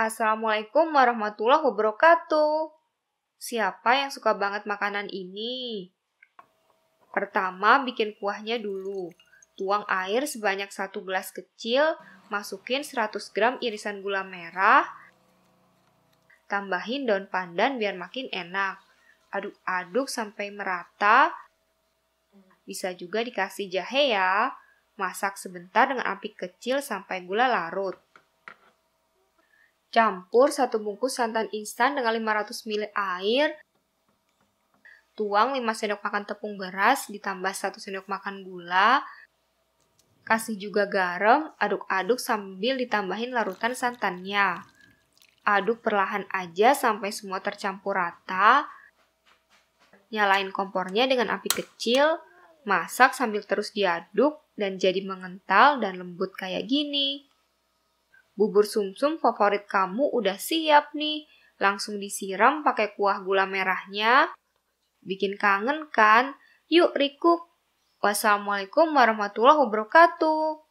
Assalamualaikum warahmatullahi wabarakatuh. Siapa yang suka banget makanan ini? Pertama, bikin kuahnya dulu. Tuang air sebanyak satu gelas kecil, masukin 100 gram irisan gula merah, tambahin daun pandan biar makin enak. Aduk-aduk sampai merata. Bisa juga dikasih jahe ya. Masak sebentar dengan api kecil sampai gula larut. Campur satu bungkus santan instan dengan 500 ml air. Tuang 5 sendok makan tepung beras ditambah 1 sendok makan gula. Kasih juga garam, aduk-aduk sambil ditambahin larutan santannya. Aduk perlahan aja sampai semua tercampur rata. Nyalain kompornya dengan api kecil. Masak sambil terus diaduk dan jadi mengental dan lembut kayak gini. Bubur sumsum favorit kamu udah siap nih. Langsung disiram pakai kuah gula merahnya. Bikin kangen kan? Yuk, riku. Wassalamualaikum warahmatullahi wabarakatuh.